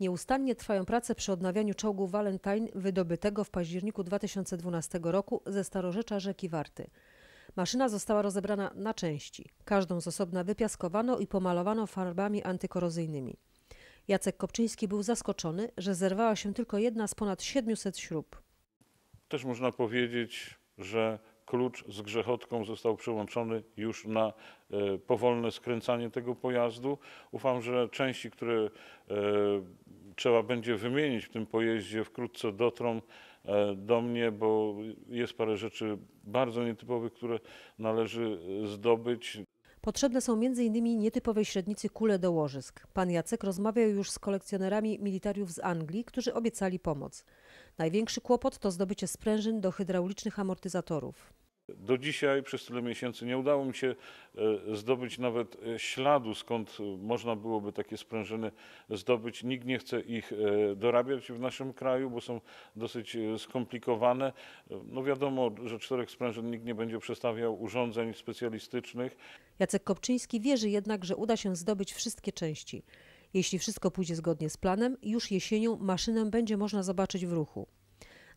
Nieustannie trwają prace przy odnawianiu czołgu Valentine wydobytego w październiku 2012 roku ze starorzecza rzeki Warty. Maszyna została rozebrana na części. Każdą z osobna wypiaskowano i pomalowano farbami antykorozyjnymi. Jacek Kopczyński był zaskoczony, że zerwała się tylko jedna z ponad 700 śrub. Też można powiedzieć, że klucz z grzechotką został przyłączony już na e, powolne skręcanie tego pojazdu. Ufam, że części, które e, trzeba będzie wymienić w tym pojeździe, wkrótce dotrą e, do mnie, bo jest parę rzeczy bardzo nietypowych, które należy e, zdobyć. Potrzebne są m.in. nietypowe średnicy kule do łożysk. Pan Jacek rozmawiał już z kolekcjonerami militariów z Anglii, którzy obiecali pomoc. Największy kłopot to zdobycie sprężyn do hydraulicznych amortyzatorów. Do dzisiaj przez tyle miesięcy nie udało mi się e, zdobyć nawet e, śladu, skąd e, można byłoby takie sprężyny zdobyć. Nikt nie chce ich dorabiać w naszym kraju, bo są dosyć skomplikowane. No wiadomo, że czterech sprężyn nikt nie będzie przestawiał urządzeń specjalistycznych. Jacek Kopczyński wierzy jednak, że uda się zdobyć wszystkie części. Jeśli wszystko pójdzie zgodnie z planem, już jesienią maszynę będzie można zobaczyć w ruchu.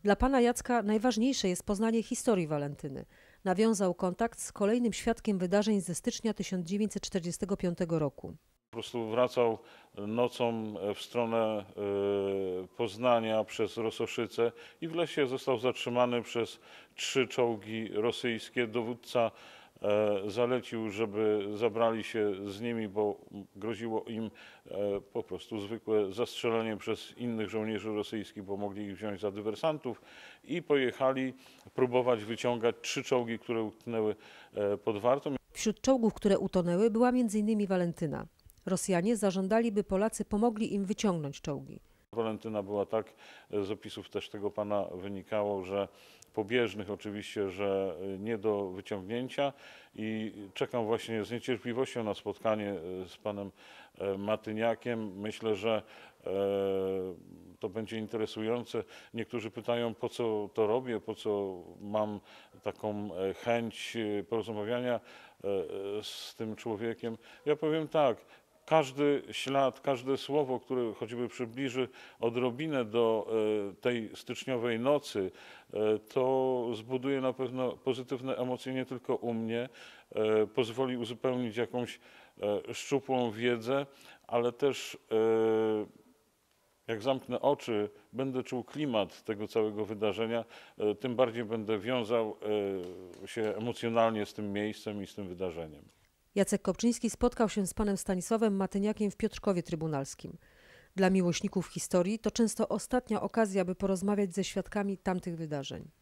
Dla pana Jacka najważniejsze jest poznanie historii Walentyny – Nawiązał kontakt z kolejnym świadkiem wydarzeń ze stycznia 1945 roku. Po prostu wracał nocą e, w stronę e, Poznania przez Rososzyce i w lesie został zatrzymany przez trzy czołgi rosyjskie. Dowódca E, zalecił, żeby zabrali się z nimi, bo groziło im e, po prostu zwykłe zastrzelenie przez innych żołnierzy rosyjskich, bo mogli ich wziąć za dywersantów i pojechali próbować wyciągać trzy czołgi, które utknęły e, pod Wartą. Wśród czołgów, które utonęły była m.in. Walentyna. Rosjanie zażądali, by Polacy pomogli im wyciągnąć czołgi. Walentyna była tak, e, z opisów też tego pana wynikało, że pobieżnych oczywiście, że e, nie do wyciągnięcia i czekam właśnie z niecierpliwością na spotkanie e, z panem Matyniakiem. Myślę, że to będzie interesujące. Niektórzy pytają, po co to robię, po co mam taką chęć porozmawiania z tym człowiekiem. Ja powiem tak, każdy ślad, każde słowo, które choćby przybliży odrobinę do e, tej styczniowej nocy, e, to zbuduje na pewno pozytywne emocje nie tylko u mnie, e, pozwoli uzupełnić jakąś szczupłą wiedzę, ale też jak zamknę oczy, będę czuł klimat tego całego wydarzenia, tym bardziej będę wiązał się emocjonalnie z tym miejscem i z tym wydarzeniem. Jacek Kopczyński spotkał się z panem Stanisławem Matyniakiem w Piotrkowie Trybunalskim. Dla miłośników historii to często ostatnia okazja, by porozmawiać ze świadkami tamtych wydarzeń.